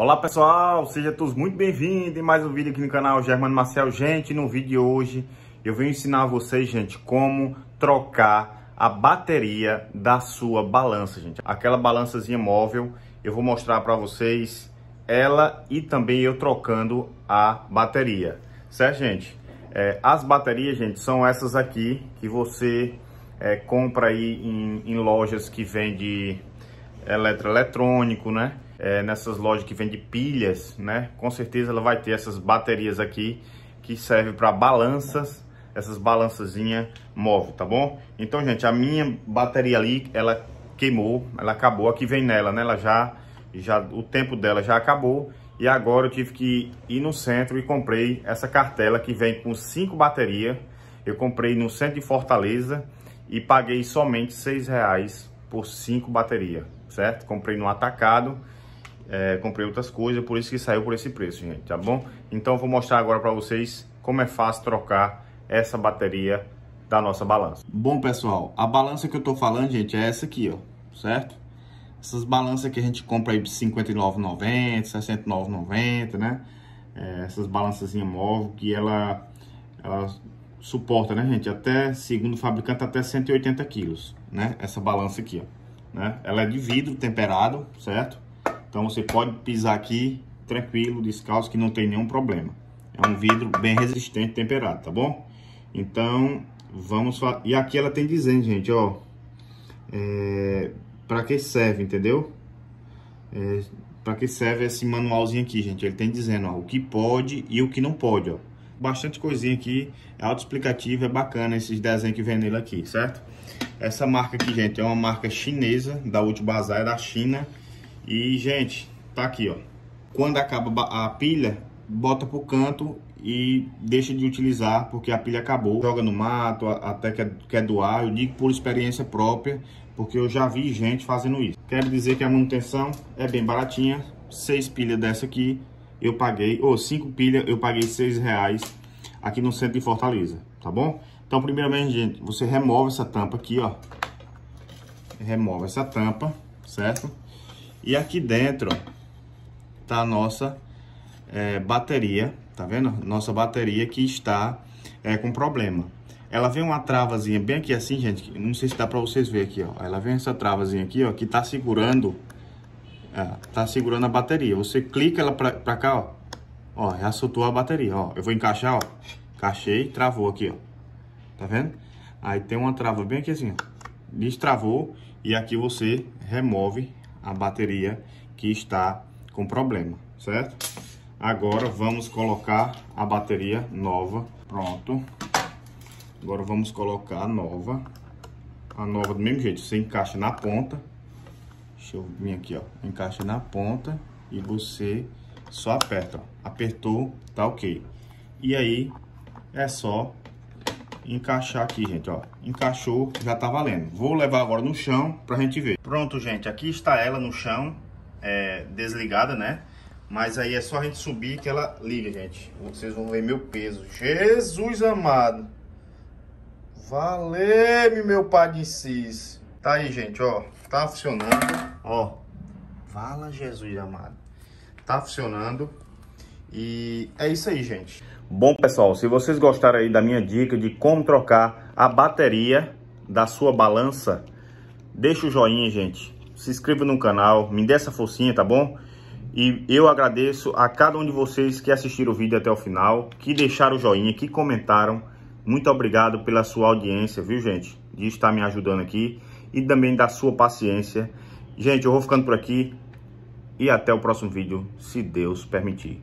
Olá pessoal, sejam todos muito bem-vindos em mais um vídeo aqui no canal Germano Marcel. Gente, no vídeo de hoje eu venho ensinar a vocês, gente, como trocar a bateria da sua balança, gente. Aquela balançazinha móvel, eu vou mostrar para vocês ela e também eu trocando a bateria, certo, gente? É, as baterias, gente, são essas aqui que você é, compra aí em, em lojas que vende eletroeletrônico, né? é, nessas lojas que vende pilhas, né? Com certeza ela vai ter essas baterias aqui que servem para balanças, essas balançazinhas móvel, tá bom? Então, gente, a minha bateria ali, ela queimou, ela acabou, aqui vem nela, né? Ela já, já, o tempo dela já acabou e agora eu tive que ir no centro e comprei essa cartela que vem com cinco baterias. Eu comprei no centro de Fortaleza e paguei somente seis reais por cinco baterias, certo? Comprei no atacado é, comprei outras coisas, por isso que saiu por esse preço, gente, tá bom? Então vou mostrar agora para vocês como é fácil trocar essa bateria da nossa balança. Bom, pessoal, a balança que eu tô falando, gente, é essa aqui, ó, certo? Essas balanças que a gente compra aí de R$59,90, R$69,90, né? É, essas balanças móvel que ela, ela suporta, né, gente? Até, segundo o fabricante, até 180 quilos, né? Essa balança aqui, ó. Né? Ela é de vidro temperado, certo? Então você pode pisar aqui tranquilo, descalço, que não tem nenhum problema. É um vidro bem resistente, temperado, tá bom? Então, vamos... E aqui ela tem dizendo, gente, ó... É... Pra que serve, entendeu? É... Pra que serve esse manualzinho aqui, gente? Ele tem dizendo, ó, o que pode e o que não pode, ó. Bastante coisinha aqui, é autoexplicativo, é bacana esses desenhos que vem nele aqui, certo? Essa marca aqui, gente, é uma marca chinesa, da Ultibazar, é da China e, gente, tá aqui, ó. Quando acaba a pilha, bota pro canto e deixa de utilizar porque a pilha acabou. Joga no mato, até que é, quer é doar. Eu digo por experiência própria, porque eu já vi gente fazendo isso. Quero dizer que a manutenção é bem baratinha. Seis pilhas dessa aqui eu paguei, ou cinco pilhas eu paguei seis reais aqui no centro de Fortaleza, tá bom? Então, primeiramente, gente, você remove essa tampa aqui, ó. Remove essa tampa, certo? E aqui dentro tá a nossa é, bateria, tá vendo? Nossa bateria que está é, com problema. Ela vem uma travazinha bem aqui assim, gente. Não sei se dá pra vocês verem aqui, ó. Ela vem essa travazinha aqui, ó, que tá segurando... É, tá segurando a bateria. Você clica ela para pra cá, ó. Ó, já soltou a bateria, ó. Eu vou encaixar, ó. Encaixei, travou aqui, ó. Tá vendo? Aí tem uma trava bem aqui assim, ó. Destravou e aqui você remove a bateria que está com problema, certo? Agora vamos colocar a bateria nova, pronto. Agora vamos colocar a nova, a nova do mesmo jeito, você encaixa na ponta, deixa eu vir aqui, ó, encaixa na ponta e você só aperta, ó. apertou, tá ok. E aí é só encaixar aqui, gente, ó. Encaixou, já tá valendo. Vou levar agora no chão pra gente ver. Pronto, gente, aqui está ela no chão, é, desligada, né? Mas aí é só a gente subir que ela liga, gente. Vocês vão ver meu peso. Jesus amado! Valeu, meu pai de cis. Tá aí, gente, ó. Tá funcionando, ó. Fala, Jesus amado. Tá funcionando. E é isso aí, gente. Bom, pessoal, se vocês gostaram aí da minha dica de como trocar a bateria da sua balança, deixa o joinha, gente. Se inscreva no canal, me dê essa forcinha, tá bom? E eu agradeço a cada um de vocês que assistiram o vídeo até o final, que deixaram o joinha, que comentaram. Muito obrigado pela sua audiência, viu, gente? De estar me ajudando aqui e também da sua paciência. Gente, eu vou ficando por aqui e até o próximo vídeo, se Deus permitir.